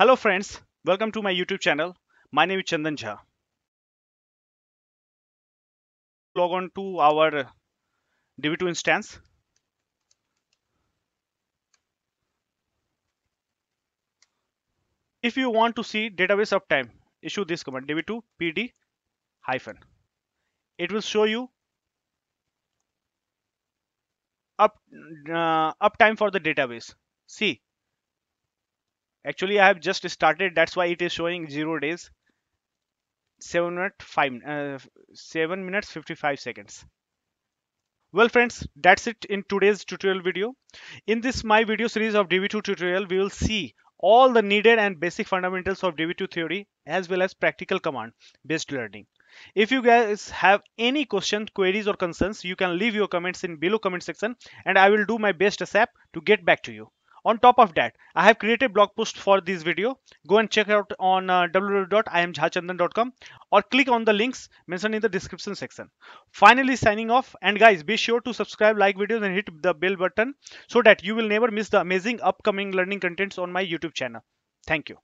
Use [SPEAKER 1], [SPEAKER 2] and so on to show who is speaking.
[SPEAKER 1] Hello friends, welcome to my YouTube channel. My name is Chandan Jha. Log on to our DB2 instance. If you want to see database uptime, issue this command db2 pd hyphen. It will show you up uh, uptime for the database. See, actually i have just started that's why it is showing zero days 7 minutes 5 uh, 7 minutes 55 seconds well friends that's it in today's tutorial video in this my video series of db2 tutorial we will see all the needed and basic fundamentals of db2 theory as well as practical command based learning if you guys have any questions, queries or concerns, you can leave your comments in below comment section and I will do my best ASAP to get back to you. On top of that, I have created blog post for this video. Go and check out on uh, www.imjhachandan.com or click on the links mentioned in the description section. Finally, signing off. And guys, be sure to subscribe, like videos and hit the bell button so that you will never miss the amazing upcoming learning contents on my YouTube channel. Thank you.